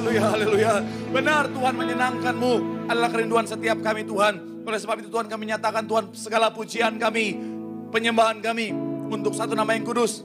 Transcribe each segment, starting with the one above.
Haleluya, haleluya. Benar Tuhan menyenangkanmu adalah kerinduan setiap kami Tuhan. Oleh sebab itu Tuhan kami nyatakan Tuhan segala pujian kami, penyembahan kami untuk satu nama yang kudus,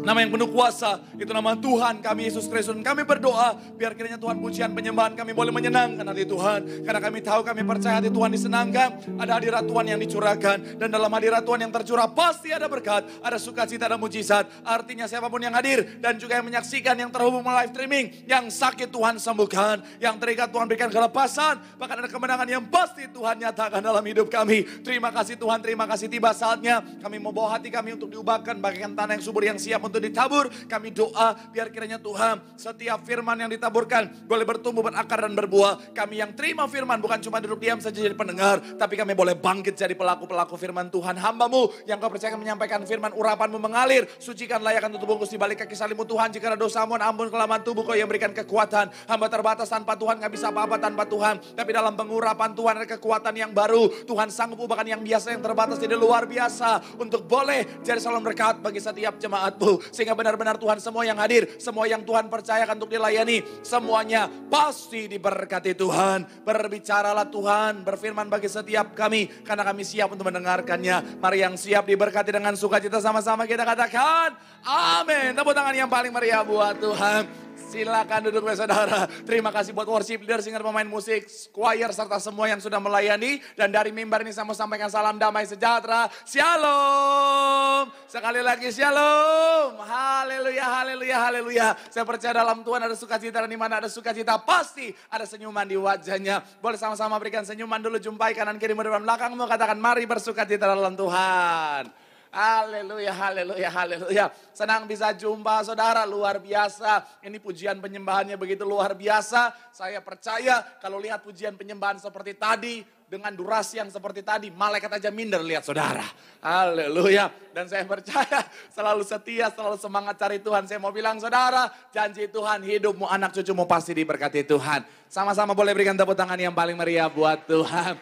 Nama yang penuh kuasa, itu nama Tuhan kami Yesus Kristus. Kami berdoa, biar kiranya Tuhan pujian penyembahan kami boleh menyenangkan hati Tuhan. Karena kami tahu, kami percaya hati Tuhan disenangkan. Ada hadirat Tuhan yang dicurahkan. Dan dalam hadirat Tuhan yang tercurah, pasti ada berkat, ada sukacita, ada mujizat. Artinya siapapun yang hadir, dan juga yang menyaksikan, yang terhubung melalui live streaming. Yang sakit Tuhan sembuhkan, yang terikat Tuhan berikan kelepasan. Bahkan ada kemenangan yang pasti Tuhan nyatakan dalam hidup kami. Terima kasih Tuhan, terima kasih tiba saatnya. Kami membawa hati kami untuk diubahkan bagikan tanah yang subur yang siap siap untuk ditabur. Kami doa biar kiranya Tuhan setiap firman yang ditaburkan boleh bertumbuh, berakar, dan berbuah. Kami yang terima firman bukan cuma duduk diam saja jadi pendengar. Tapi kami boleh bangkit jadi pelaku-pelaku firman Tuhan. Hambamu yang kau percayakan menyampaikan firman urapanmu mengalir. Sucikan layakan tutup bungkus di balik kaki salimu Tuhan. Jika ada dosamu ampun kelamaan tubuh kau yang berikan kekuatan. Hamba terbatas tanpa Tuhan nggak bisa apa-apa tanpa Tuhan. Tapi dalam pengurapan Tuhan ada kekuatan yang baru. Tuhan sanggup bahkan yang biasa yang terbatas jadi luar biasa. Untuk boleh jadi salam berkat bagi setiap jemaatmu lalu. Sehingga benar-benar Tuhan semua yang hadir, semua yang Tuhan percayakan untuk dilayani, semuanya pasti diberkati Tuhan. Berbicaralah Tuhan, berfirman bagi setiap kami, karena kami siap untuk mendengarkannya. Mari yang siap diberkati dengan sukacita sama-sama kita katakan, amin. Tepuk tangan yang paling meriah buat Tuhan. Silakan duduk ya saudara. Terima kasih buat worship leader, singer, pemain musik, choir, serta semua yang sudah melayani. Dan dari mimbar ini saya mau sampaikan salam damai sejahtera. Shalom. Sekali lagi shalom. Haleluya, haleluya, haleluya. Saya percaya dalam Tuhan ada sukacita dan dimana mana ada sukacita pasti ada senyuman di wajahnya. Boleh sama-sama berikan senyuman dulu, jumpai kanan kiri depan mau Katakan mari bersukacita dalam Tuhan. Haleluya, haleluya, haleluya. Senang bisa jumpa saudara, luar biasa. Ini pujian penyembahannya begitu luar biasa. Saya percaya kalau lihat pujian penyembahan seperti tadi, dengan durasi yang seperti tadi, malaikat aja minder lihat saudara. Haleluya. Dan saya percaya selalu setia, selalu semangat cari Tuhan. Saya mau bilang saudara, janji Tuhan hidupmu, anak cucumu pasti diberkati Tuhan. Sama-sama boleh berikan tepuk tangan yang paling meriah buat Tuhan.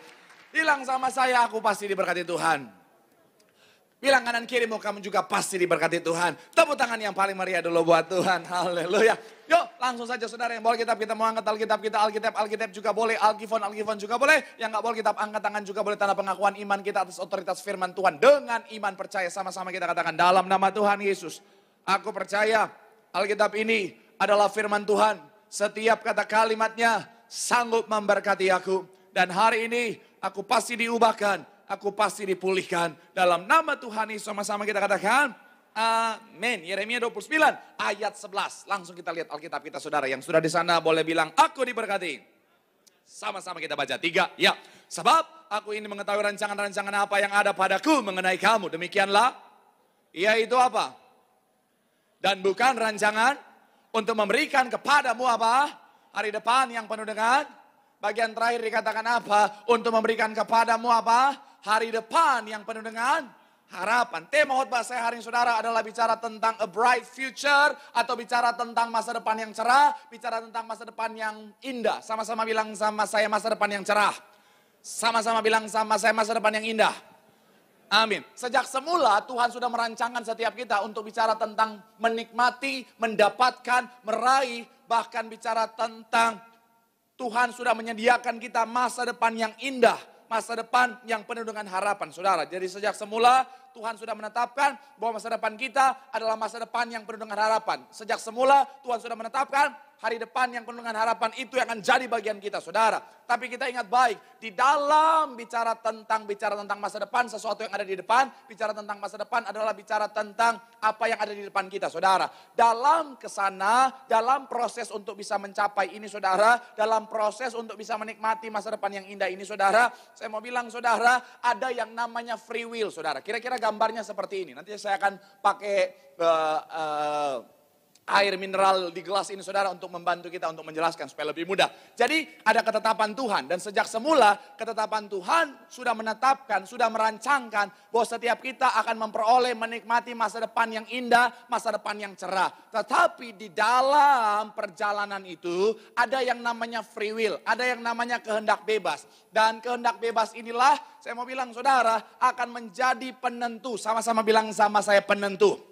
Bilang sama saya, aku pasti diberkati Tuhan. Bilang kanan kirimu kamu juga pasti diberkati Tuhan. Tepuk tangan yang paling meriah dulu buat Tuhan. Haleluya. Yuk langsung saja saudara yang boleh kitab kita mau angkat Alkitab kita. Alkitab Alkitab juga boleh. Alkifon Alkifon juga boleh. Yang gak boleh kitab angkat tangan juga boleh. Tanda pengakuan iman kita atas otoritas firman Tuhan. Dengan iman percaya sama-sama kita katakan dalam nama Tuhan Yesus. Aku percaya Alkitab ini adalah firman Tuhan. Setiap kata kalimatnya sanggup memberkati aku. Dan hari ini aku pasti diubahkan aku pasti dipulihkan. Dalam nama Tuhan Yesus sama-sama kita katakan, amin. Yeremia 29 ayat 11. Langsung kita lihat Alkitab kita saudara. Yang sudah di sana boleh bilang, aku diberkati. Sama-sama kita baca. Tiga, ya. Sebab aku ini mengetahui rancangan-rancangan apa yang ada padaku mengenai kamu. Demikianlah, itu apa? Dan bukan rancangan untuk memberikan kepadamu apa? Hari depan yang penuh dengan bagian terakhir dikatakan apa? Untuk memberikan kepadamu apa? hari depan yang penuh dengan harapan. Tema khotbah saya hari ini saudara adalah bicara tentang a bright future atau bicara tentang masa depan yang cerah, bicara tentang masa depan yang indah. Sama-sama bilang sama saya masa depan yang cerah. Sama-sama bilang sama saya masa depan yang indah. Amin. Sejak semula Tuhan sudah merancangkan setiap kita untuk bicara tentang menikmati, mendapatkan, meraih, bahkan bicara tentang Tuhan sudah menyediakan kita masa depan yang indah masa depan yang penuh dengan harapan, saudara. Jadi sejak semula Tuhan sudah menetapkan bahwa masa depan kita adalah masa depan yang penuh dengan harapan. Sejak semula Tuhan sudah menetapkan hari depan yang penuh dengan harapan itu yang akan jadi bagian kita, saudara. Tapi kita ingat baik, di dalam bicara tentang bicara tentang masa depan, sesuatu yang ada di depan, bicara tentang masa depan adalah bicara tentang apa yang ada di depan kita, saudara. Dalam kesana, dalam proses untuk bisa mencapai ini, saudara, dalam proses untuk bisa menikmati masa depan yang indah ini, saudara, saya mau bilang, saudara, ada yang namanya free will, saudara. Kira-kira gambarnya seperti ini. Nanti saya akan pakai uh, uh, air mineral di gelas ini saudara untuk membantu kita untuk menjelaskan supaya lebih mudah. Jadi ada ketetapan Tuhan dan sejak semula ketetapan Tuhan sudah menetapkan, sudah merancangkan bahwa setiap kita akan memperoleh menikmati masa depan yang indah, masa depan yang cerah. Tetapi di dalam perjalanan itu ada yang namanya free will, ada yang namanya kehendak bebas. Dan kehendak bebas inilah saya mau bilang saudara akan menjadi penentu. Sama-sama bilang sama saya penentu.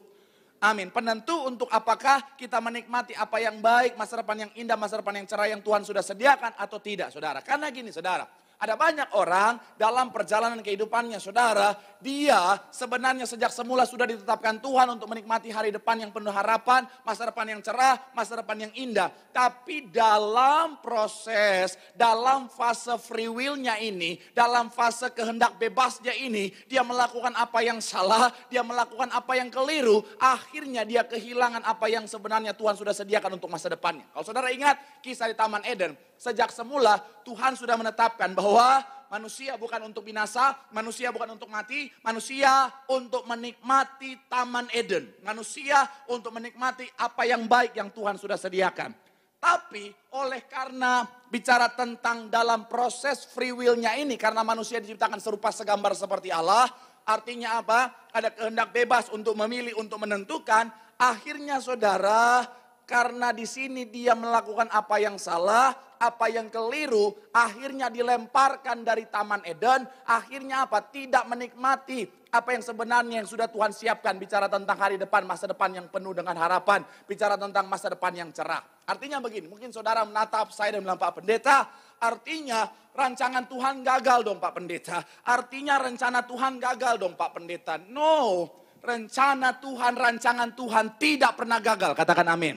Amin. Penentu untuk apakah kita menikmati apa yang baik, masa depan yang indah, masa depan yang cerah yang Tuhan sudah sediakan atau tidak, saudara. Karena gini, saudara. Ada banyak orang dalam perjalanan kehidupannya, saudara, dia sebenarnya sejak semula sudah ditetapkan Tuhan untuk menikmati hari depan yang penuh harapan, masa depan yang cerah, masa depan yang indah. Tapi dalam proses, dalam fase free will-nya ini, dalam fase kehendak bebasnya ini, dia melakukan apa yang salah, dia melakukan apa yang keliru, akhirnya dia kehilangan apa yang sebenarnya Tuhan sudah sediakan untuk masa depannya. Kalau saudara ingat kisah di Taman Eden, sejak semula Tuhan sudah menetapkan bahwa bahwa manusia bukan untuk binasa, manusia bukan untuk mati, manusia untuk menikmati taman Eden, manusia untuk menikmati apa yang baik yang Tuhan sudah sediakan. Tapi oleh karena bicara tentang dalam proses free will-nya ini karena manusia diciptakan serupa segambar seperti Allah, artinya apa? Ada kehendak bebas untuk memilih, untuk menentukan. Akhirnya saudara, karena di sini dia melakukan apa yang salah, apa yang keliru, akhirnya dilemparkan dari Taman Eden, akhirnya apa? Tidak menikmati apa yang sebenarnya yang sudah Tuhan siapkan. Bicara tentang hari depan, masa depan yang penuh dengan harapan. Bicara tentang masa depan yang cerah. Artinya begini, mungkin saudara menatap saya dan bilang, Pak Pendeta, artinya rancangan Tuhan gagal dong Pak Pendeta. Artinya rencana Tuhan gagal dong Pak Pendeta. No, rencana Tuhan, rancangan Tuhan tidak pernah gagal. Katakan amin.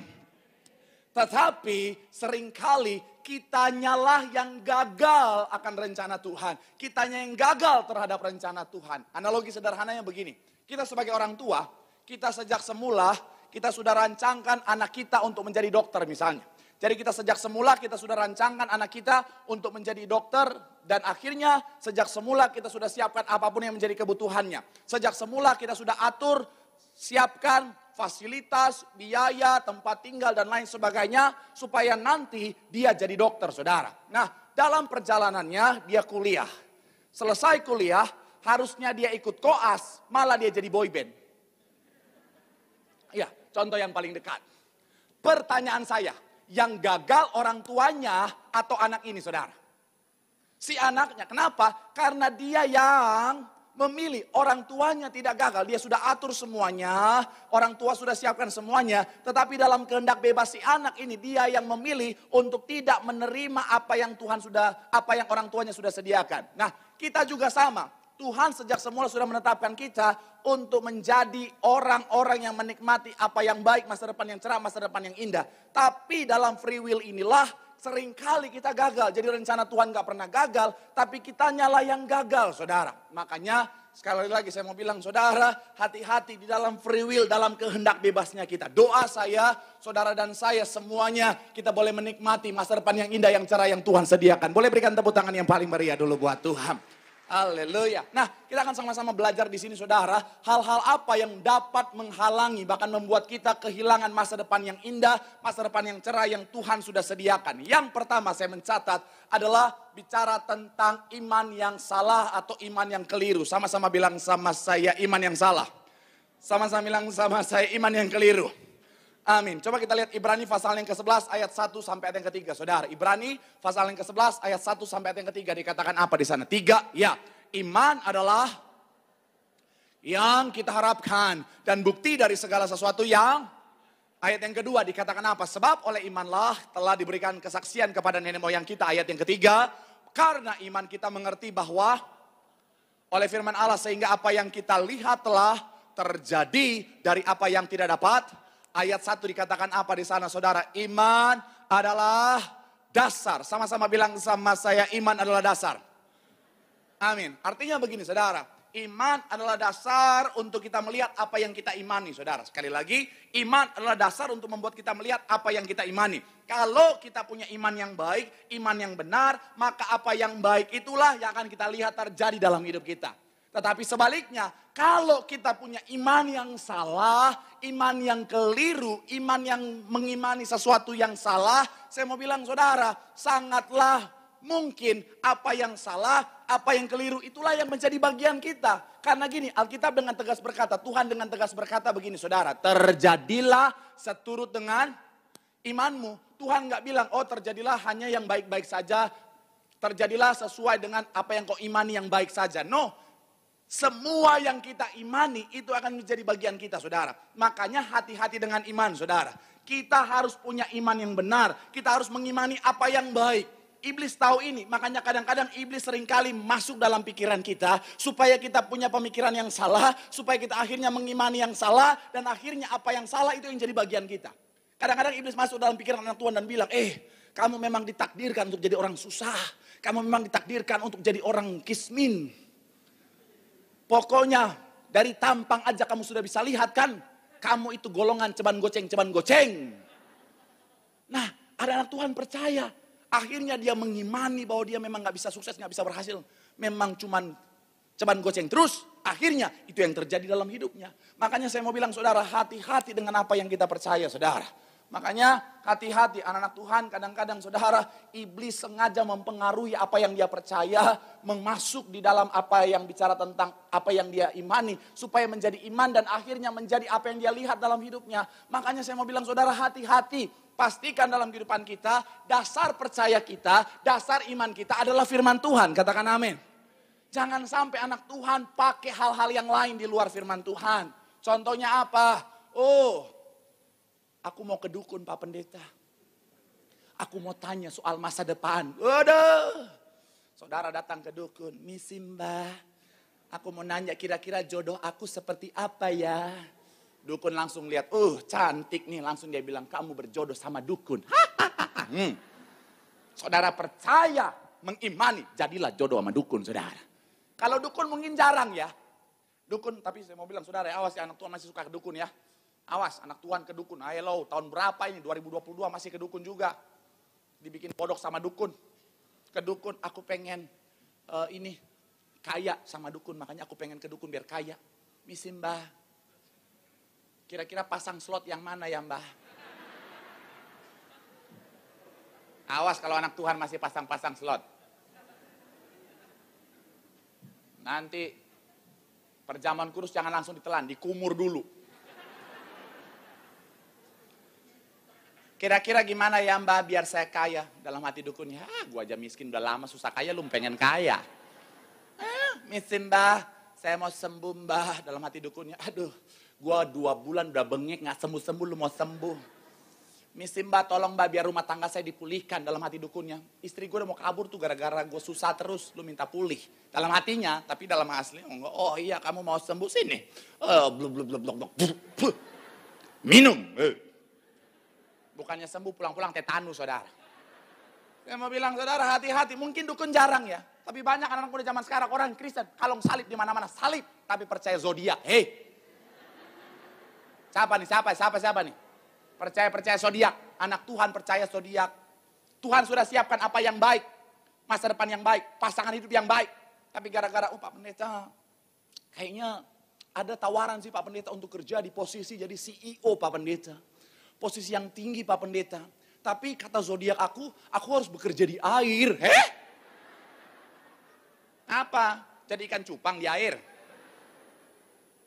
Tetapi seringkali Kitanyalah yang gagal akan rencana Tuhan. Kitanya yang gagal terhadap rencana Tuhan. Analogi sederhananya begini. Kita sebagai orang tua, kita sejak semula, kita sudah rancangkan anak kita untuk menjadi dokter misalnya. Jadi kita sejak semula kita sudah rancangkan anak kita untuk menjadi dokter dan akhirnya sejak semula kita sudah siapkan apapun yang menjadi kebutuhannya. Sejak semula kita sudah atur, siapkan fasilitas, biaya, tempat tinggal, dan lain sebagainya, supaya nanti dia jadi dokter, saudara. Nah, dalam perjalanannya dia kuliah. Selesai kuliah, harusnya dia ikut koas, malah dia jadi boyband. Ya, contoh yang paling dekat. Pertanyaan saya, yang gagal orang tuanya atau anak ini, saudara? Si anaknya, kenapa? Karena dia yang memilih orang tuanya tidak gagal, dia sudah atur semuanya, orang tua sudah siapkan semuanya, tetapi dalam kehendak bebas si anak ini dia yang memilih untuk tidak menerima apa yang Tuhan sudah apa yang orang tuanya sudah sediakan. Nah, kita juga sama. Tuhan sejak semula sudah menetapkan kita untuk menjadi orang-orang yang menikmati apa yang baik, masa depan yang cerah, masa depan yang indah. Tapi dalam free will inilah seringkali kita gagal. Jadi rencana Tuhan gak pernah gagal, tapi kita nyala yang gagal saudara. Makanya sekali lagi saya mau bilang saudara, hati-hati di dalam free will, dalam kehendak bebasnya kita. Doa saya, saudara dan saya semuanya kita boleh menikmati masa depan yang indah, yang cerah yang Tuhan sediakan. Boleh berikan tepuk tangan yang paling meriah dulu buat Tuhan. Haleluya. Nah, kita akan sama-sama belajar di sini saudara, hal-hal apa yang dapat menghalangi bahkan membuat kita kehilangan masa depan yang indah, masa depan yang cerah yang Tuhan sudah sediakan. Yang pertama saya mencatat adalah bicara tentang iman yang salah atau iman yang keliru. Sama-sama bilang sama saya iman yang salah. Sama-sama bilang sama saya iman yang keliru. Amin. Coba kita lihat Ibrani pasal yang ke-11 ayat 1 sampai ayat yang ke-3. Saudara, Ibrani pasal yang ke-11 ayat 1 sampai ayat yang ke-3 dikatakan apa di sana? Tiga, ya. Iman adalah yang kita harapkan dan bukti dari segala sesuatu yang ayat yang kedua dikatakan apa? Sebab oleh imanlah telah diberikan kesaksian kepada nenek moyang kita ayat yang ketiga karena iman kita mengerti bahwa oleh firman Allah sehingga apa yang kita lihat telah terjadi dari apa yang tidak dapat Ayat 1 dikatakan apa di sana saudara? Iman adalah dasar. Sama-sama bilang sama saya iman adalah dasar. Amin. Artinya begini saudara. Iman adalah dasar untuk kita melihat apa yang kita imani saudara. Sekali lagi iman adalah dasar untuk membuat kita melihat apa yang kita imani. Kalau kita punya iman yang baik, iman yang benar, maka apa yang baik itulah yang akan kita lihat terjadi dalam hidup kita. Tetapi sebaliknya, kalau kita punya iman yang salah, iman yang keliru, iman yang mengimani sesuatu yang salah, saya mau bilang saudara, sangatlah mungkin apa yang salah, apa yang keliru itulah yang menjadi bagian kita. Karena gini, Alkitab dengan tegas berkata, Tuhan dengan tegas berkata begini saudara, terjadilah seturut dengan imanmu. Tuhan nggak bilang, oh terjadilah hanya yang baik-baik saja, terjadilah sesuai dengan apa yang kau imani yang baik saja. No, semua yang kita imani itu akan menjadi bagian kita saudara. Makanya hati-hati dengan iman saudara. Kita harus punya iman yang benar. Kita harus mengimani apa yang baik. Iblis tahu ini, makanya kadang-kadang iblis seringkali masuk dalam pikiran kita supaya kita punya pemikiran yang salah, supaya kita akhirnya mengimani yang salah dan akhirnya apa yang salah itu yang jadi bagian kita. Kadang-kadang iblis masuk dalam pikiran anak Tuhan dan bilang, "Eh, kamu memang ditakdirkan untuk jadi orang susah. Kamu memang ditakdirkan untuk jadi orang kismin." Pokoknya dari tampang aja kamu sudah bisa lihat kan. Kamu itu golongan ceban goceng, ceban goceng. Nah ada anak Tuhan percaya. Akhirnya dia mengimani bahwa dia memang gak bisa sukses, gak bisa berhasil. Memang cuman ceban goceng terus. Akhirnya itu yang terjadi dalam hidupnya. Makanya saya mau bilang saudara hati-hati dengan apa yang kita percaya saudara. Makanya hati-hati anak-anak Tuhan kadang-kadang saudara iblis sengaja mempengaruhi apa yang dia percaya, memasuk di dalam apa yang bicara tentang apa yang dia imani supaya menjadi iman dan akhirnya menjadi apa yang dia lihat dalam hidupnya. Makanya saya mau bilang saudara hati-hati, pastikan dalam kehidupan kita dasar percaya kita, dasar iman kita adalah firman Tuhan. Katakan amin. Jangan sampai anak Tuhan pakai hal-hal yang lain di luar firman Tuhan. Contohnya apa? Oh, Aku mau ke dukun Pak Pendeta. Aku mau tanya soal masa depan. Waduh. Saudara datang ke dukun. Misi Aku mau nanya kira-kira jodoh aku seperti apa ya. Dukun langsung lihat. Uh cantik nih. Langsung dia bilang kamu berjodoh sama dukun. hmm. Saudara percaya mengimani. Jadilah jodoh sama dukun saudara. Kalau dukun mungkin jarang ya. Dukun, tapi saya mau bilang saudara, awas ya anak tua masih suka ke dukun ya. Awas anak Tuhan ke dukun. Ayo tahun berapa ini? 2022 masih ke dukun juga. Dibikin bodok sama dukun. Ke dukun, aku pengen uh, ini kaya sama dukun. Makanya aku pengen ke dukun biar kaya. Misi mbah. Kira-kira pasang slot yang mana ya mbah? Awas kalau anak Tuhan masih pasang-pasang slot. Nanti perjamuan kurus jangan langsung ditelan, dikumur dulu. Kira-kira gimana ya mbak biar saya kaya? Dalam hati dukunnya, ah gua aja miskin udah lama susah kaya lu pengen kaya. Eh, miskin mbak, saya mau sembuh mbak. Dalam hati dukunnya, aduh gua dua bulan udah bengek gak sembuh-sembuh lu mau sembuh. Miskin mbak tolong mbak biar rumah tangga saya dipulihkan dalam hati dukunnya. Istri gue udah mau kabur tuh gara-gara gue susah terus lu minta pulih. Dalam hatinya, tapi dalam asli enggak. Oh iya kamu mau sembuh sini. Oh, blub blub blub blub blub. Minum. Eh. Bukannya sembuh pulang-pulang tetanus saudara. Saya mau bilang saudara hati-hati, mungkin dukun jarang ya. Tapi banyak anak-anak muda zaman sekarang orang Kristen kalung salib di mana-mana salib, tapi percaya zodiak. Hei, siapa nih? Siapa? Siapa? Siapa nih? Percaya percaya zodiak. Anak Tuhan percaya zodiak. Tuhan sudah siapkan apa yang baik, masa depan yang baik, pasangan hidup yang baik. Tapi gara-gara, oh Pak Pendeta, kayaknya ada tawaran sih Pak Pendeta untuk kerja di posisi jadi CEO Pak Pendeta posisi yang tinggi Pak Pendeta. Tapi kata zodiak aku, aku harus bekerja di air. Heh? Apa? Jadi ikan cupang di air?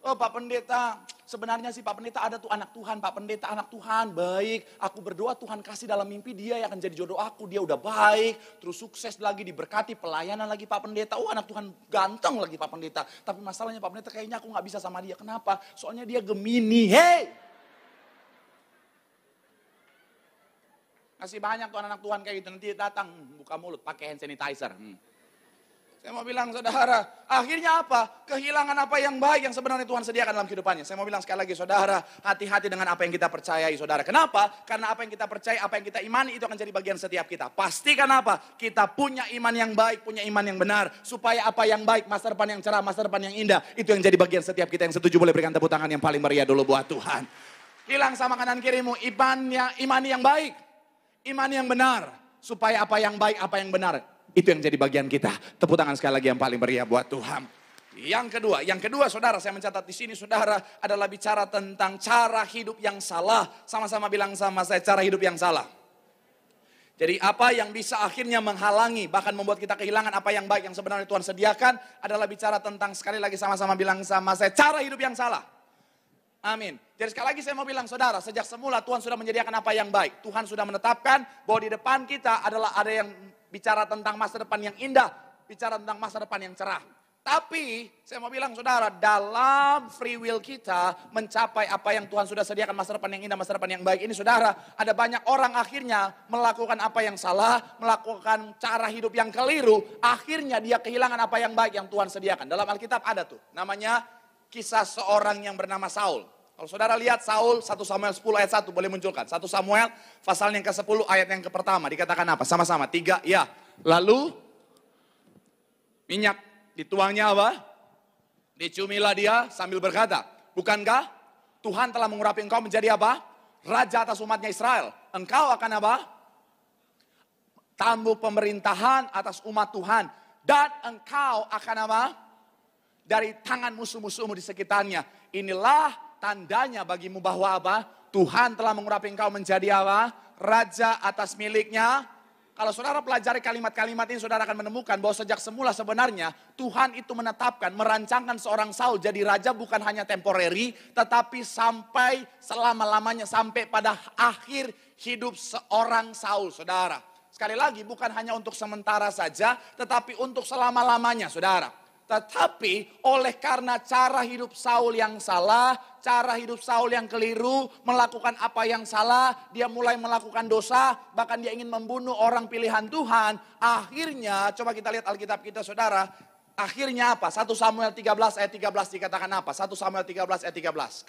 Oh Pak Pendeta, sebenarnya sih Pak Pendeta ada tuh anak Tuhan, Pak Pendeta anak Tuhan baik. Aku berdoa Tuhan kasih dalam mimpi dia yang akan jadi jodoh aku. Dia udah baik, terus sukses lagi, diberkati pelayanan lagi Pak Pendeta. Oh anak Tuhan ganteng lagi Pak Pendeta. Tapi masalahnya Pak Pendeta kayaknya aku gak bisa sama dia. Kenapa? Soalnya dia Gemini, hei! Masih banyak tuh anak-anak Tuhan kayak gitu. Nanti datang buka mulut pakai hand sanitizer. Hmm. Saya mau bilang saudara, akhirnya apa? Kehilangan apa yang baik yang sebenarnya Tuhan sediakan dalam kehidupannya. Saya mau bilang sekali lagi saudara, hati-hati dengan apa yang kita percayai saudara. Kenapa? Karena apa yang kita percaya, apa yang kita imani itu akan jadi bagian setiap kita. Pastikan apa? Kita punya iman yang baik, punya iman yang benar. Supaya apa yang baik, masa depan yang cerah, masa depan yang indah. Itu yang jadi bagian setiap kita yang setuju boleh berikan tepuk tangan yang paling meriah dulu buat Tuhan. hilang sama kanan kirimu, imannya, imani yang baik Iman yang benar. Supaya apa yang baik, apa yang benar. Itu yang jadi bagian kita. Tepuk tangan sekali lagi yang paling meriah buat Tuhan. Yang kedua, yang kedua saudara, saya mencatat di sini saudara adalah bicara tentang cara hidup yang salah. Sama-sama bilang sama saya, cara hidup yang salah. Jadi apa yang bisa akhirnya menghalangi, bahkan membuat kita kehilangan apa yang baik yang sebenarnya Tuhan sediakan adalah bicara tentang sekali lagi sama-sama bilang sama saya, cara hidup yang salah. Amin. Jadi sekali lagi saya mau bilang saudara, sejak semula Tuhan sudah menyediakan apa yang baik. Tuhan sudah menetapkan bahwa di depan kita adalah ada yang bicara tentang masa depan yang indah, bicara tentang masa depan yang cerah. Tapi saya mau bilang saudara, dalam free will kita mencapai apa yang Tuhan sudah sediakan masa depan yang indah, masa depan yang baik ini saudara, ada banyak orang akhirnya melakukan apa yang salah, melakukan cara hidup yang keliru, akhirnya dia kehilangan apa yang baik yang Tuhan sediakan. Dalam Alkitab ada tuh, namanya kisah seorang yang bernama Saul. Kalau saudara lihat Saul 1 Samuel 10 ayat 1 boleh munculkan. 1 Samuel pasal yang ke-10 ayat yang ke-pertama dikatakan apa? Sama-sama. Tiga, ya. Lalu minyak dituangnya apa? Dicumilah dia sambil berkata, bukankah Tuhan telah mengurapi engkau menjadi apa? Raja atas umatnya Israel. Engkau akan apa? Tamu pemerintahan atas umat Tuhan. Dan engkau akan apa? dari tangan musuh-musuhmu di sekitarnya. Inilah tandanya bagimu bahwa apa? Tuhan telah mengurapi engkau menjadi apa? Raja atas miliknya. Kalau saudara pelajari kalimat-kalimat ini, saudara akan menemukan bahwa sejak semula sebenarnya Tuhan itu menetapkan, merancangkan seorang Saul jadi raja bukan hanya temporary, tetapi sampai selama-lamanya, sampai pada akhir hidup seorang Saul, saudara. Sekali lagi, bukan hanya untuk sementara saja, tetapi untuk selama-lamanya, saudara. Tetapi oleh karena cara hidup Saul yang salah, cara hidup Saul yang keliru, melakukan apa yang salah, dia mulai melakukan dosa, bahkan dia ingin membunuh orang pilihan Tuhan. Akhirnya, coba kita lihat Alkitab kita saudara, akhirnya apa? 1 Samuel 13 ayat 13 dikatakan apa? 1 Samuel 13 ayat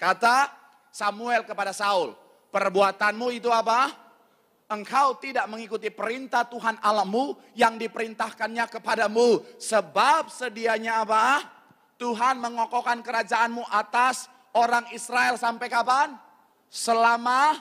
13. Kata Samuel kepada Saul, perbuatanmu itu apa? engkau tidak mengikuti perintah Tuhan alamu yang diperintahkannya kepadamu. Sebab sedianya apa? Tuhan mengokohkan kerajaanmu atas orang Israel sampai kapan? Selama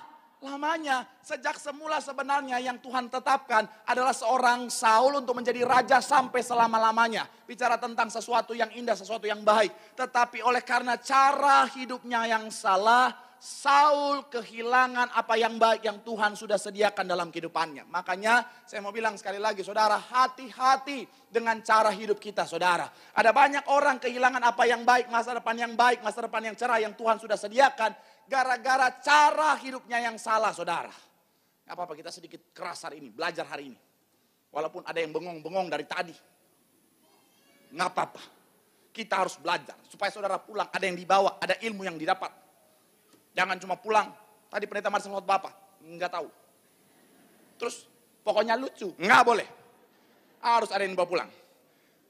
lamanya. Sejak semula sebenarnya yang Tuhan tetapkan adalah seorang Saul untuk menjadi raja sampai selama-lamanya. Bicara tentang sesuatu yang indah, sesuatu yang baik. Tetapi oleh karena cara hidupnya yang salah, Saul kehilangan apa yang baik yang Tuhan sudah sediakan dalam kehidupannya. Makanya saya mau bilang sekali lagi saudara hati-hati dengan cara hidup kita saudara. Ada banyak orang kehilangan apa yang baik, masa depan yang baik, masa depan yang cerah yang Tuhan sudah sediakan. Gara-gara cara hidupnya yang salah saudara. Gak apa-apa kita sedikit keras hari ini, belajar hari ini. Walaupun ada yang bengong-bengong dari tadi. Gak apa-apa. Kita harus belajar supaya saudara pulang ada yang dibawa, ada ilmu yang didapat Jangan cuma pulang. Tadi pendeta Marcel khotbah apa? Enggak tahu. Terus pokoknya lucu. Enggak boleh. Harus ada yang dibawa pulang.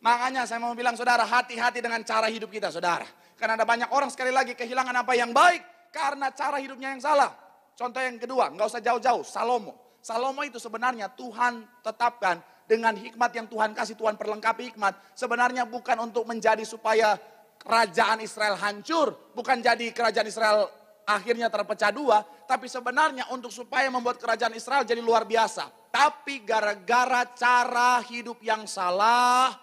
Makanya saya mau bilang saudara, hati-hati dengan cara hidup kita saudara. Karena ada banyak orang sekali lagi kehilangan apa yang baik karena cara hidupnya yang salah. Contoh yang kedua, nggak usah jauh-jauh, Salomo. Salomo itu sebenarnya Tuhan tetapkan dengan hikmat yang Tuhan kasih, Tuhan perlengkapi hikmat. Sebenarnya bukan untuk menjadi supaya kerajaan Israel hancur, bukan jadi kerajaan Israel akhirnya terpecah dua, tapi sebenarnya untuk supaya membuat kerajaan Israel jadi luar biasa. Tapi gara-gara cara hidup yang salah,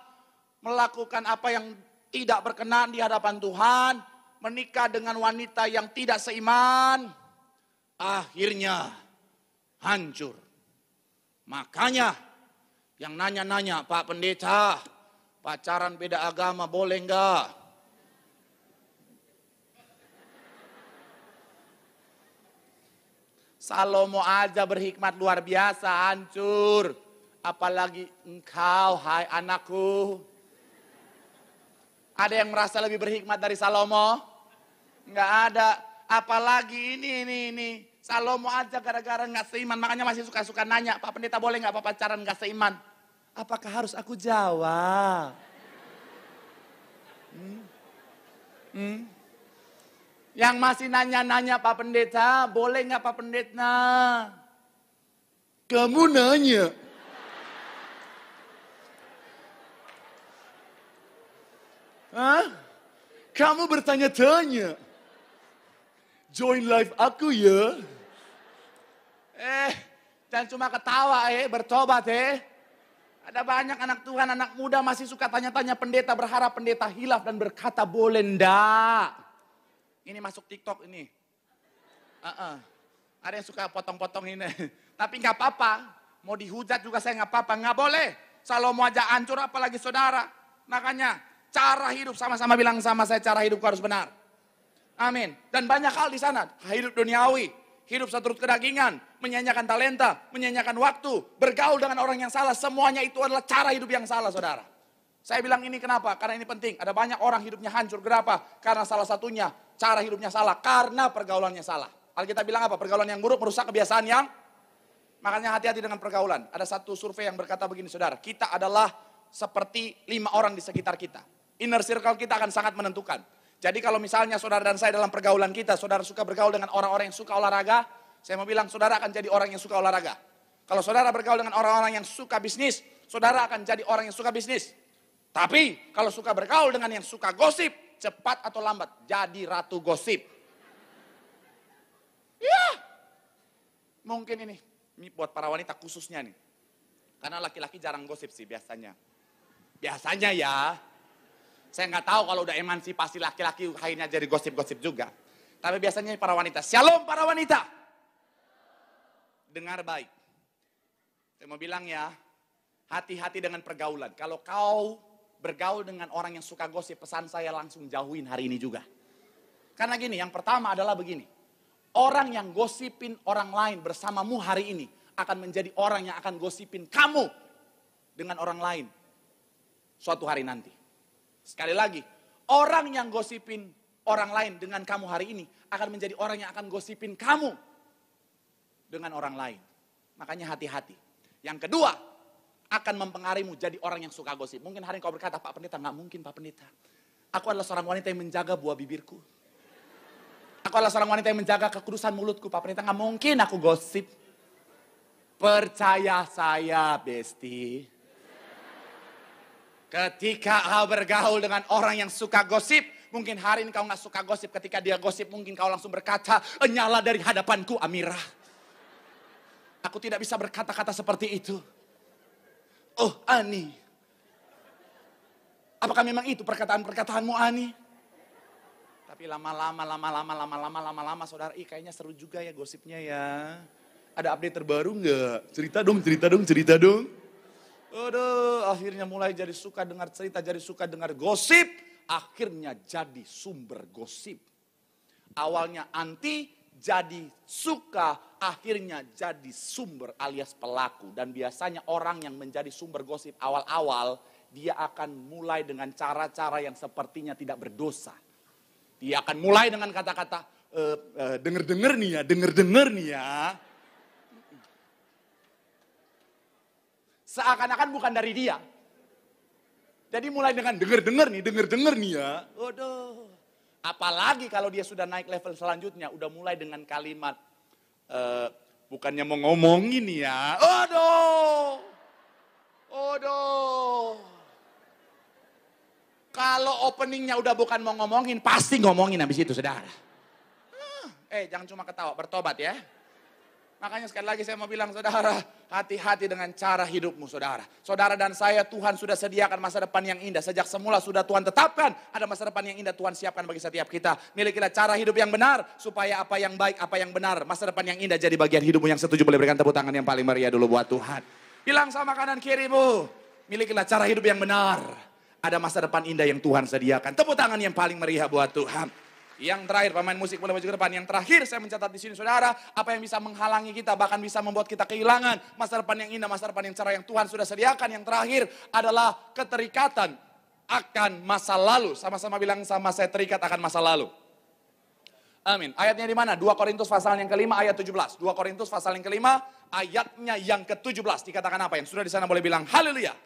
melakukan apa yang tidak berkenan di hadapan Tuhan, menikah dengan wanita yang tidak seiman, akhirnya hancur. Makanya yang nanya-nanya, Pak Pendeta, pacaran beda agama boleh enggak? Salomo aja berhikmat luar biasa, hancur. Apalagi engkau, hai anakku. Ada yang merasa lebih berhikmat dari Salomo? Enggak ada. Apalagi ini, ini, ini. Salomo aja gara-gara nggak seiman. Makanya masih suka-suka nanya, Pak Pendeta boleh nggak apa pacaran nggak seiman? Apakah harus aku jawab? Hmm? Hmm? Yang masih nanya-nanya Pak Pendeta, boleh nggak Pak Pendeta? Kamu nanya. Hah? Kamu bertanya-tanya. Join live aku ya. Eh, dan cuma ketawa eh, bertobat eh. Ada banyak anak Tuhan, anak muda masih suka tanya-tanya pendeta, berharap pendeta hilaf dan berkata boleh ndak. Ini masuk TikTok ini. Uh-uh. Ada yang suka potong-potong ini. Tapi nggak apa-apa. Mau dihujat juga saya nggak apa-apa. Nggak boleh. Salomo aja hancur apalagi saudara. Makanya cara hidup sama-sama bilang sama saya cara hidupku harus benar. Amin. Dan banyak hal di sana. Hidup duniawi, hidup seturut kedagingan, menyanyikan talenta, menyanyikan waktu, bergaul dengan orang yang salah. Semuanya itu adalah cara hidup yang salah saudara. Saya bilang ini kenapa? Karena ini penting. Ada banyak orang hidupnya hancur. Kenapa? Karena salah satunya cara hidupnya salah karena pergaulannya salah. kita bilang apa? Pergaulan yang buruk merusak kebiasaan yang makanya hati-hati dengan pergaulan. Ada satu survei yang berkata begini Saudara, kita adalah seperti lima orang di sekitar kita. Inner circle kita akan sangat menentukan. Jadi kalau misalnya saudara dan saya dalam pergaulan kita, saudara suka bergaul dengan orang-orang yang suka olahraga, saya mau bilang saudara akan jadi orang yang suka olahraga. Kalau saudara bergaul dengan orang-orang yang suka bisnis, saudara akan jadi orang yang suka bisnis. Tapi kalau suka bergaul dengan yang suka gosip, cepat atau lambat jadi ratu gosip. Ya, mungkin ini, ini buat para wanita khususnya nih. Karena laki-laki jarang gosip sih biasanya. Biasanya ya. Saya nggak tahu kalau udah emansipasi laki-laki akhirnya jadi gosip-gosip juga. Tapi biasanya para wanita. Shalom para wanita. Dengar baik. Saya mau bilang ya, hati-hati dengan pergaulan. Kalau kau bergaul dengan orang yang suka gosip, pesan saya langsung jauhin hari ini juga. Karena gini, yang pertama adalah begini. Orang yang gosipin orang lain bersamamu hari ini akan menjadi orang yang akan gosipin kamu dengan orang lain suatu hari nanti. Sekali lagi, orang yang gosipin orang lain dengan kamu hari ini akan menjadi orang yang akan gosipin kamu dengan orang lain. Makanya hati-hati. Yang kedua, akan mempengaruhimu jadi orang yang suka gosip. Mungkin hari ini kau berkata, Pak Pendeta, nggak mungkin Pak Pendeta. Aku adalah seorang wanita yang menjaga buah bibirku. Aku adalah seorang wanita yang menjaga kekudusan mulutku, Pak Pendeta. Nggak mungkin aku gosip. Percaya saya, Besti. Ketika kau bergaul dengan orang yang suka gosip, mungkin hari ini kau nggak suka gosip. Ketika dia gosip, mungkin kau langsung berkata nyala dari hadapanku, Amira. Aku tidak bisa berkata-kata seperti itu. Oh, Ani. Apakah memang itu perkataan-perkataanmu Ani? Tapi lama-lama, lama-lama, lama-lama, lama-lama, saudara, ih kayaknya seru juga ya gosipnya ya. Ada update terbaru nggak? Cerita dong, cerita dong, cerita dong. Aduh, akhirnya mulai jadi suka dengar cerita, jadi suka dengar gosip. Akhirnya jadi sumber gosip. Awalnya anti, jadi suka akhirnya jadi sumber alias pelaku. Dan biasanya orang yang menjadi sumber gosip awal-awal, dia akan mulai dengan cara-cara yang sepertinya tidak berdosa. Dia akan mulai dengan kata-kata, e, e, denger-denger nih ya, denger-denger nih ya. Seakan-akan bukan dari dia. Jadi mulai dengan denger-denger nih, denger-denger nih ya. Waduh. Apalagi kalau dia sudah naik level selanjutnya, udah mulai dengan kalimat, e, bukannya mau ngomongin ya, aduh, aduh. Kalau openingnya udah bukan mau ngomongin, pasti ngomongin habis itu saudara. Eh, jangan cuma ketawa, bertobat ya. Makanya sekali lagi saya mau bilang saudara, hati-hati dengan cara hidupmu saudara. Saudara dan saya Tuhan sudah sediakan masa depan yang indah. Sejak semula sudah Tuhan tetapkan ada masa depan yang indah Tuhan siapkan bagi setiap kita. Milikilah cara hidup yang benar supaya apa yang baik, apa yang benar, masa depan yang indah jadi bagian hidupmu yang setuju boleh berikan tepuk tangan yang paling meriah dulu buat Tuhan. Bilang sama kanan kirimu, milikilah cara hidup yang benar. Ada masa depan indah yang Tuhan sediakan. Tepuk tangan yang paling meriah buat Tuhan. Yang terakhir, pemain musik boleh maju ke depan. Yang terakhir saya mencatat di sini saudara, apa yang bisa menghalangi kita, bahkan bisa membuat kita kehilangan masa depan yang indah, masa depan yang cerah yang Tuhan sudah sediakan. Yang terakhir adalah keterikatan akan masa lalu. Sama-sama bilang sama saya terikat akan masa lalu. Amin. Ayatnya di mana? 2 Korintus pasal yang kelima ayat 17. 2 Korintus pasal yang kelima ayatnya yang ke-17. Dikatakan apa? Yang sudah di sana boleh bilang haleluya.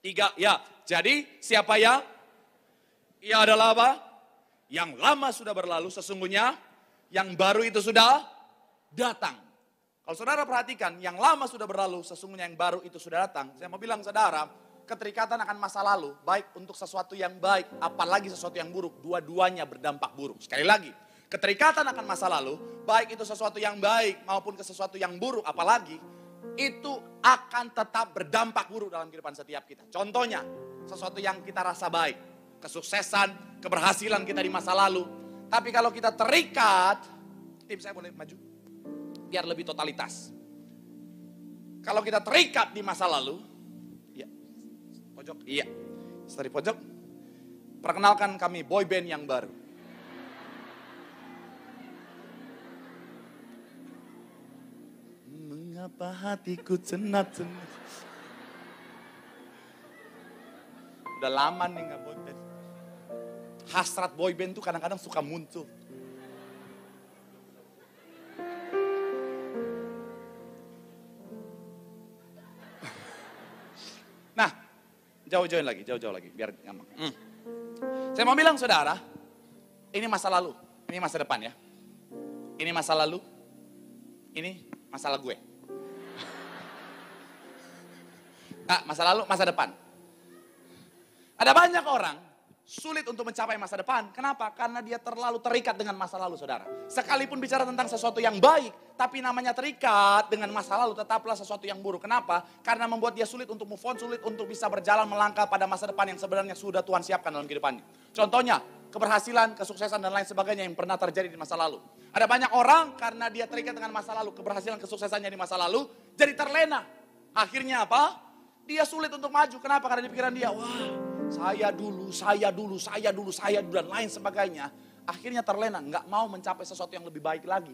Tiga, ya. Jadi siapa ya? Ia adalah apa? yang lama sudah berlalu, sesungguhnya yang baru itu sudah datang. Kalau saudara perhatikan, yang lama sudah berlalu, sesungguhnya yang baru itu sudah datang. Saya mau bilang saudara, keterikatan akan masa lalu, baik untuk sesuatu yang baik, apalagi sesuatu yang buruk, dua-duanya berdampak buruk. Sekali lagi, keterikatan akan masa lalu, baik itu sesuatu yang baik maupun ke sesuatu yang buruk, apalagi itu akan tetap berdampak buruk dalam kehidupan setiap kita. Contohnya, sesuatu yang kita rasa baik, kesuksesan, keberhasilan kita di masa lalu. Tapi kalau kita terikat, tim saya boleh maju, biar lebih totalitas. Kalau kita terikat di masa lalu, ya, pojok, iya, dari pojok, perkenalkan kami boy band yang baru. Mengapa hatiku cenat-cenat? Udah lama nih nggak boy band hasrat boyband tuh kadang-kadang suka muncul. Nah, jauh-jauhin lagi, jauh-jauh lagi, biar nyaman. Hmm. Saya mau bilang saudara, ini masa lalu, ini masa depan ya. Ini masa lalu, ini masalah gue. Nah, ya. masa lalu, masa depan. Ada banyak orang sulit untuk mencapai masa depan. Kenapa? Karena dia terlalu terikat dengan masa lalu, saudara. Sekalipun bicara tentang sesuatu yang baik, tapi namanya terikat dengan masa lalu, tetaplah sesuatu yang buruk. Kenapa? Karena membuat dia sulit untuk move on, sulit untuk bisa berjalan melangkah pada masa depan yang sebenarnya sudah Tuhan siapkan dalam kehidupannya. Contohnya, keberhasilan, kesuksesan, dan lain sebagainya yang pernah terjadi di masa lalu. Ada banyak orang karena dia terikat dengan masa lalu, keberhasilan, kesuksesannya di masa lalu, jadi terlena. Akhirnya apa? Dia sulit untuk maju. Kenapa? Karena di pikiran dia, wah saya dulu, saya dulu, saya dulu, saya dulu, dan lain sebagainya. Akhirnya terlena, nggak mau mencapai sesuatu yang lebih baik lagi.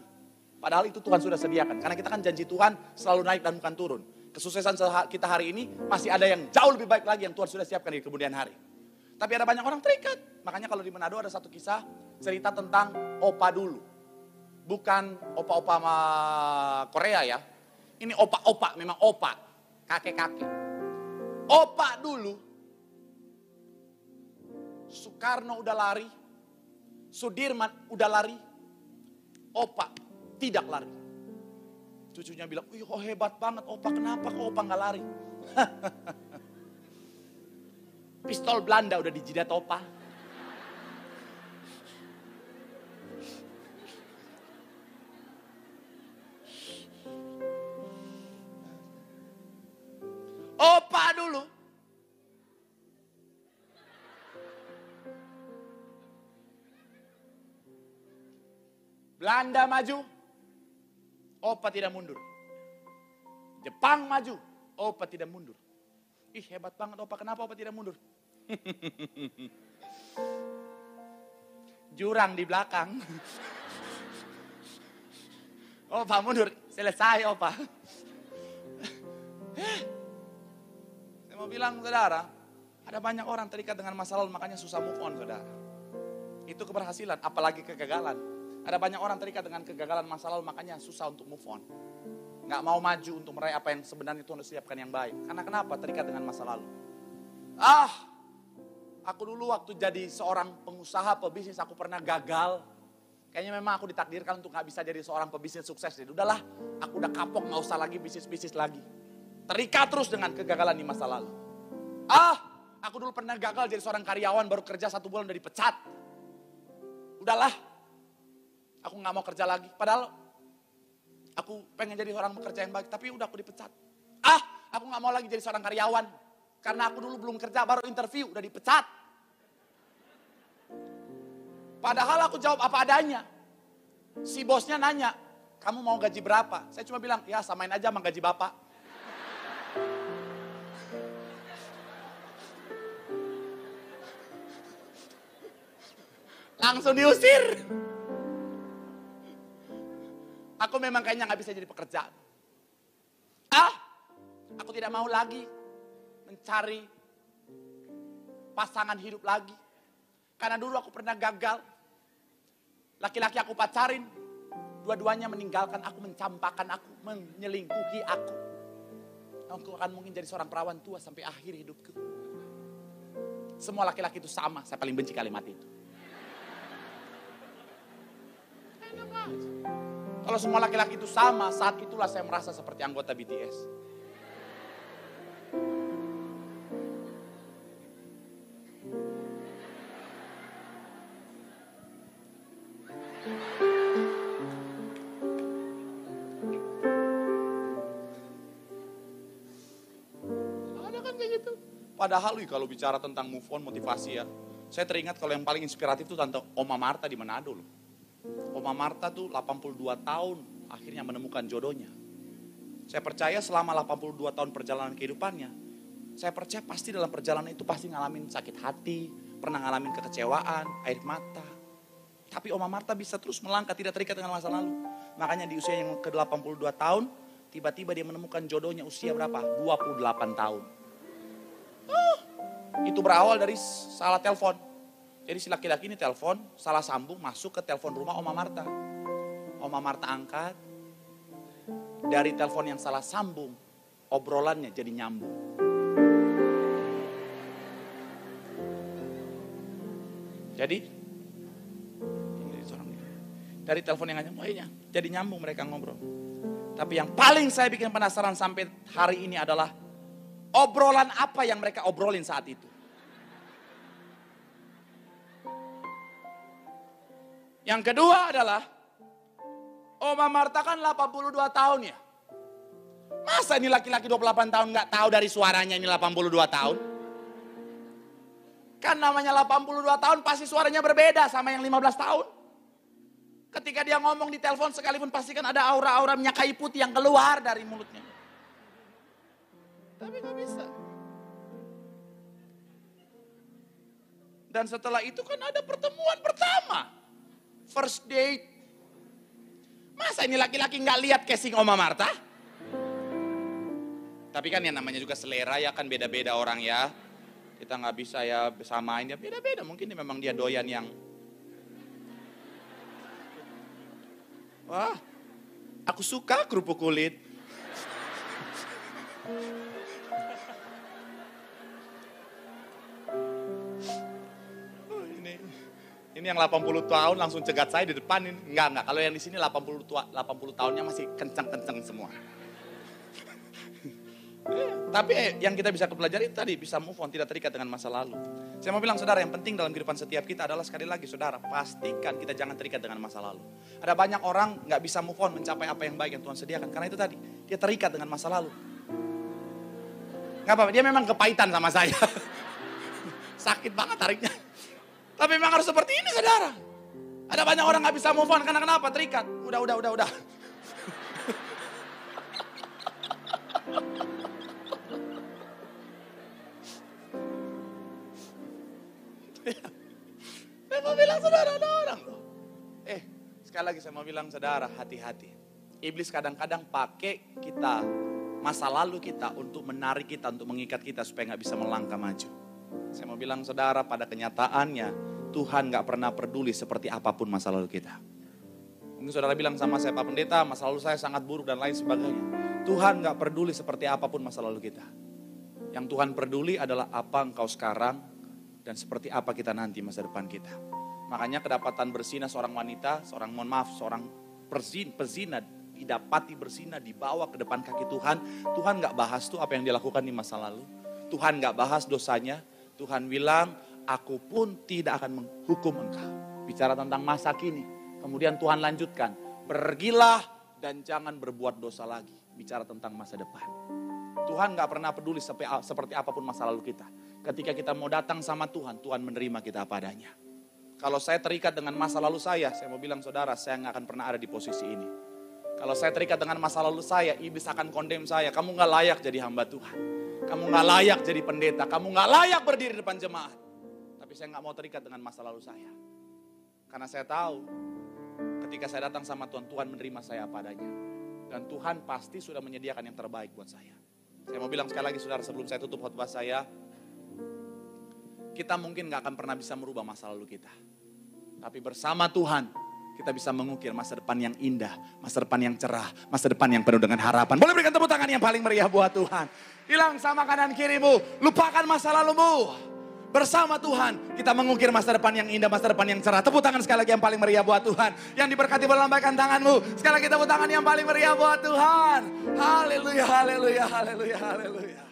Padahal itu Tuhan sudah sediakan. Karena kita kan janji Tuhan selalu naik dan bukan turun. Kesuksesan kita hari ini masih ada yang jauh lebih baik lagi yang Tuhan sudah siapkan di kemudian hari. Tapi ada banyak orang terikat. Makanya kalau di Manado ada satu kisah cerita tentang opa dulu. Bukan opa-opa Korea ya. Ini opa-opa, memang opa. Kakek-kakek. Opa dulu Soekarno udah lari, Sudirman udah lari, Opa tidak lari. Cucunya bilang, wih kok oh, hebat banget Opa, kenapa kok Opa nggak lari? Pistol Belanda udah dijidat Opa. Belanda maju, Opa tidak mundur. Jepang maju, Opa tidak mundur. Ih hebat banget Opa, kenapa Opa tidak mundur? Jurang di belakang. Opa mundur, selesai Opa. Saya mau bilang saudara, ada banyak orang terikat dengan masalah, makanya susah move on saudara. Itu keberhasilan, apalagi kegagalan. Ada banyak orang terikat dengan kegagalan masa lalu, makanya susah untuk move on. Nggak mau maju untuk meraih apa yang sebenarnya Tuhan sudah siapkan yang baik. Karena kenapa? Terikat dengan masa lalu. Ah, aku dulu waktu jadi seorang pengusaha pebisnis, aku pernah gagal. Kayaknya memang aku ditakdirkan untuk nggak bisa jadi seorang pebisnis sukses. Jadi udahlah, aku udah kapok nggak usah lagi bisnis-bisnis lagi. Terikat terus dengan kegagalan di masa lalu. Ah, aku dulu pernah gagal jadi seorang karyawan baru kerja satu bulan udah dipecat. Udahlah, aku nggak mau kerja lagi. Padahal aku pengen jadi orang bekerja yang baik, tapi udah aku dipecat. Ah, aku nggak mau lagi jadi seorang karyawan. Karena aku dulu belum kerja, baru interview, udah dipecat. Padahal aku jawab apa adanya. Si bosnya nanya, kamu mau gaji berapa? Saya cuma bilang, ya samain aja sama gaji bapak. Langsung diusir. Aku memang kayaknya nggak bisa jadi pekerjaan. Ah, aku tidak mau lagi mencari pasangan hidup lagi. Karena dulu aku pernah gagal. Laki-laki aku pacarin, dua-duanya meninggalkan aku, mencampakkan aku, menyelingkuhi aku. Aku akan mungkin jadi seorang perawan tua sampai akhir hidupku. Semua laki-laki itu sama, saya paling benci kalimat itu. Kalau semua laki-laki itu sama, saat itulah saya merasa seperti anggota BTS. Ada kan kayak gitu. Padahal wih, kalau bicara tentang move on motivasi ya, saya teringat kalau yang paling inspiratif itu tante Oma Marta di Manado loh. Oma Marta tuh 82 tahun akhirnya menemukan jodohnya. Saya percaya selama 82 tahun perjalanan kehidupannya, saya percaya pasti dalam perjalanan itu pasti ngalamin sakit hati, pernah ngalamin kekecewaan, air mata. Tapi Oma Marta bisa terus melangkah tidak terikat dengan masa lalu. Makanya di usia yang ke-82 tahun, tiba-tiba dia menemukan jodohnya usia berapa? 28 tahun. Uh, itu berawal dari salah telepon jadi si laki-laki ini telepon, salah sambung masuk ke telepon rumah Oma Marta. Oma Marta angkat, dari telepon yang salah sambung, obrolannya jadi nyambung. Jadi, dari telepon yang nyambung, iya, jadi nyambung mereka ngobrol. Tapi yang paling saya bikin penasaran sampai hari ini adalah obrolan apa yang mereka obrolin saat itu. Yang kedua adalah, Oma oh, Marta kan 82 tahun ya. Masa ini laki-laki 28 tahun nggak tahu dari suaranya ini 82 tahun? Kan namanya 82 tahun pasti suaranya berbeda sama yang 15 tahun. Ketika dia ngomong di telepon sekalipun pasti kan ada aura-aura minyak kayu putih yang keluar dari mulutnya. Tapi nggak bisa. Dan setelah itu kan ada pertemuan pertama. First date. Masa ini laki-laki nggak lihat casing Oma Marta? Tapi kan yang namanya juga selera ya kan beda-beda orang ya. Kita nggak bisa ya samain ya beda-beda. Mungkin dia memang dia doyan yang Wah, aku suka kerupuk kulit. ini yang 80 tahun langsung cegat saya di depan ini. Enggak, enggak. Kalau yang di sini 80 tua, 80 tahunnya masih kencang-kencang semua. Tapi eh, yang kita bisa kepelajari tadi bisa move on, tidak terikat dengan masa lalu. Saya mau bilang saudara, yang penting dalam kehidupan setiap kita adalah sekali lagi saudara, pastikan kita jangan terikat dengan masa lalu. Ada banyak orang nggak bisa move on mencapai apa yang baik yang Tuhan sediakan. Karena itu tadi, dia terikat dengan masa lalu. Nggak apa-apa, dia memang kepahitan sama saya. Sakit banget tariknya. Tapi memang harus seperti ini saudara. Ada banyak orang gak bisa move on karena kenapa? Terikat. Udah, udah, udah, udah. Saya mau bilang saudara ada orang loh. Eh, sekali lagi saya mau bilang saudara hati-hati. Iblis kadang-kadang pakai kita masa lalu kita untuk menarik kita, untuk mengikat kita supaya nggak bisa melangkah maju. Saya mau bilang saudara pada kenyataannya Tuhan gak pernah peduli seperti apapun masa lalu kita. Mungkin saudara bilang sama saya Pak Pendeta, masa lalu saya sangat buruk dan lain sebagainya. Tuhan gak peduli seperti apapun masa lalu kita. Yang Tuhan peduli adalah apa engkau sekarang dan seperti apa kita nanti masa depan kita. Makanya kedapatan bersinar seorang wanita, seorang mohon maaf, seorang perzin, pezina didapati bersinah dibawa ke depan kaki Tuhan. Tuhan gak bahas tuh apa yang dilakukan di masa lalu. Tuhan gak bahas dosanya, Tuhan bilang, aku pun tidak akan menghukum engkau. Bicara tentang masa kini. Kemudian Tuhan lanjutkan, pergilah dan jangan berbuat dosa lagi. Bicara tentang masa depan. Tuhan gak pernah peduli seperti apapun masa lalu kita. Ketika kita mau datang sama Tuhan, Tuhan menerima kita apa adanya. Kalau saya terikat dengan masa lalu saya, saya mau bilang saudara, saya nggak akan pernah ada di posisi ini. Kalau saya terikat dengan masa lalu saya, iblis akan kondem saya. Kamu nggak layak jadi hamba Tuhan. Kamu gak layak jadi pendeta, kamu gak layak berdiri di depan jemaat. Tapi saya gak mau terikat dengan masa lalu saya. Karena saya tahu ketika saya datang sama Tuhan, Tuhan menerima saya apa adanya. Dan Tuhan pasti sudah menyediakan yang terbaik buat saya. Saya mau bilang sekali lagi saudara sebelum saya tutup khotbah saya, kita mungkin gak akan pernah bisa merubah masa lalu kita. Tapi bersama Tuhan, kita bisa mengukir masa depan yang indah, masa depan yang cerah, masa depan yang penuh dengan harapan. Boleh berikan tepuk tangan yang paling meriah buat Tuhan. Hilang sama kanan kirimu. Lupakan masa lalumu. Bersama Tuhan, kita mengukir masa depan yang indah, masa depan yang cerah. Tepuk tangan sekali lagi yang paling meriah buat Tuhan. Yang diberkati berlambaikan tanganmu. Sekali lagi tepuk tangan yang paling meriah buat Tuhan. Haleluya, haleluya, haleluya, haleluya.